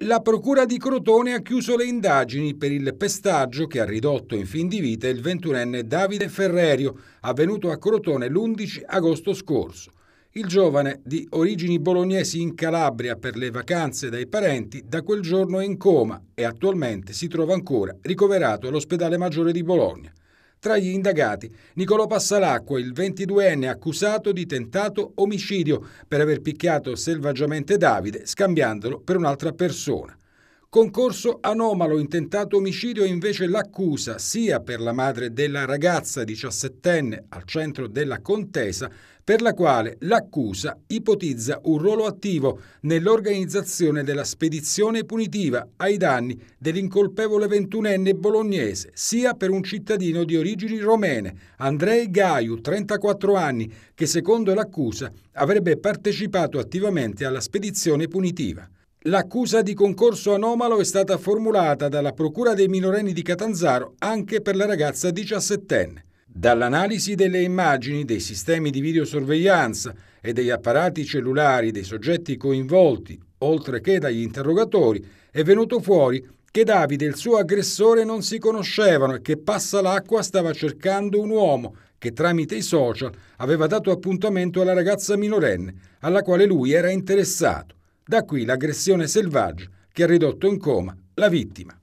La Procura di Crotone ha chiuso le indagini per il pestaggio che ha ridotto in fin di vita il ventunenne Davide Ferrerio, avvenuto a Crotone l'11 agosto scorso. Il giovane, di origini bolognesi in Calabria per le vacanze dai parenti, da quel giorno è in coma e attualmente si trova ancora ricoverato all'ospedale maggiore di Bologna. Tra gli indagati, Nicolò Passalacqua, il 22enne accusato di tentato omicidio per aver picchiato selvaggiamente Davide scambiandolo per un'altra persona. Concorso anomalo, intentato omicidio è invece l'accusa sia per la madre della ragazza 17enne al centro della contesa, per la quale l'accusa ipotizza un ruolo attivo nell'organizzazione della spedizione punitiva ai danni dell'incolpevole ventunenne bolognese, sia per un cittadino di origini romene, Andrei Gaiu, 34 anni, che secondo l'accusa avrebbe partecipato attivamente alla spedizione punitiva. L'accusa di concorso anomalo è stata formulata dalla Procura dei minorenni di Catanzaro anche per la ragazza diciassettenne. Dall'analisi delle immagini, dei sistemi di videosorveglianza e degli apparati cellulari dei soggetti coinvolti, oltre che dagli interrogatori, è venuto fuori che Davide e il suo aggressore non si conoscevano e che Passa l'acqua stava cercando un uomo che tramite i social aveva dato appuntamento alla ragazza minorenne alla quale lui era interessato. Da qui l'aggressione selvaggia che ha ridotto in coma la vittima.